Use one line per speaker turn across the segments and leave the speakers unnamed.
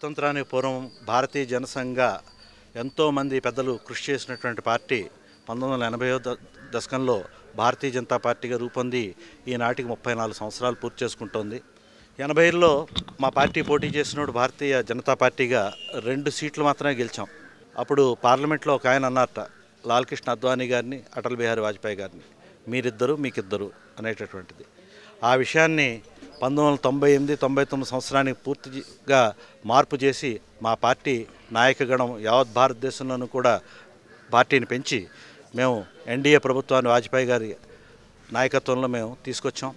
స్వాతంత్రానికి పూర్వం భారతీయ జనసంఘ ఎంతోమంది పెద్దలు కృషి చేసినటువంటి పార్టీ పంతొమ్మిది వందల ఎనభై దశకంలో భారతీయ జనతా పార్టీగా రూపొంది ఈనాటికి ముప్పై నాలుగు సంవత్సరాలు పూర్తి చేసుకుంటోంది ఎనభైలో మా పార్టీ పోటీ చేసినప్పుడు భారతీయ జనతా పార్టీగా రెండు సీట్లు మాత్రమే గెలిచాం అప్పుడు పార్లమెంట్లో ఒక ఆయన అన్నారట లాల్కృష్ణ అద్వానీ గారిని అటల్ బిహారీ వాజ్పేయి గారిని మీరిద్దరు మీకిద్దరు అనేటటువంటిది ఆ విషయాన్ని పంతొమ్మిది వందల తొంభై ఎనిమిది తొంభై తొమ్మిది సంవత్సరానికి పూర్తిగా మార్పు చేసి మా పార్టీ నాయకగణం యావత్ భారతదేశంలోనూ కూడా పార్టీని పెంచి మేము ఎన్డీఏ ప్రభుత్వాన్ని వాజ్పేయి గారి నాయకత్వంలో మేము తీసుకొచ్చాం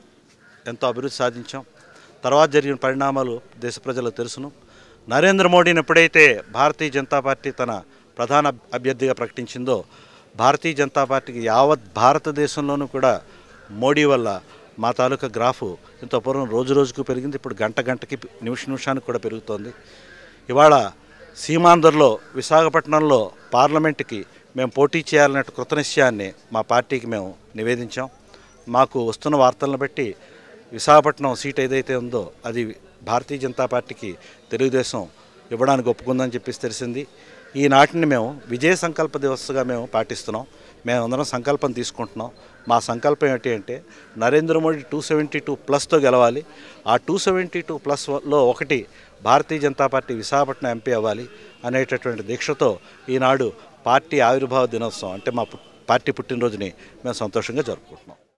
ఎంతో అభివృద్ధి సాధించాం తర్వాత జరిగిన పరిణామాలు దేశ ప్రజలకు తెలుసును నరేంద్ర మోడీని ఎప్పుడైతే భారతీయ జనతా పార్టీ తన ప్రధాన అభ్యర్థిగా ప్రకటించిందో భారతీయ జనతా పార్టీకి యావత్ భారతదేశంలోనూ కూడా మోడీ వల్ల మా తాలూకా గ్రాఫ్ ఇంత పూర్వం రోజు రోజుకు పెరిగింది ఇప్పుడు గంట గంటకి నిమిష నిమిషానికి కూడా పెరుగుతోంది ఇవాళ సీమాంధ్రలో విశాఖపట్నంలో పార్లమెంట్కి మేము పోటీ చేయాలనే కృత నిశ్చయాన్ని మా పార్టీకి మేము నివేదించాం మాకు వస్తున్న వార్తలను బట్టి విశాఖపట్నం సీట్ ఏదైతే ఉందో అది భారతీయ జనతా పార్టీకి తెలుగుదేశం ఇవ్వడానికి ఒప్పుకుందని చెప్పేసి తెలిసింది ఈనాటిని మేము విజయ సంకల్ప దివస్గా మేము పాటిస్తున్నాం మేమందరం సంకల్పం తీసుకుంటున్నాం మా సంకల్పం ఏంటి అంటే Narendra Modi two seventy two ప్లస్తో గెలవాలి ఆ టూ సెవెంటీ టూ ప్లస్లో ఒకటి భారతీయ జనతా పార్టీ విశాఖపట్నం ఎంపీ అవ్వాలి అనేటటువంటి దీక్షతో ఈనాడు పార్టీ ఆవిర్భావ దినోత్సవం అంటే మా పార్టీ పుట్టినరోజుని మేము సంతోషంగా జరుపుకుంటున్నాం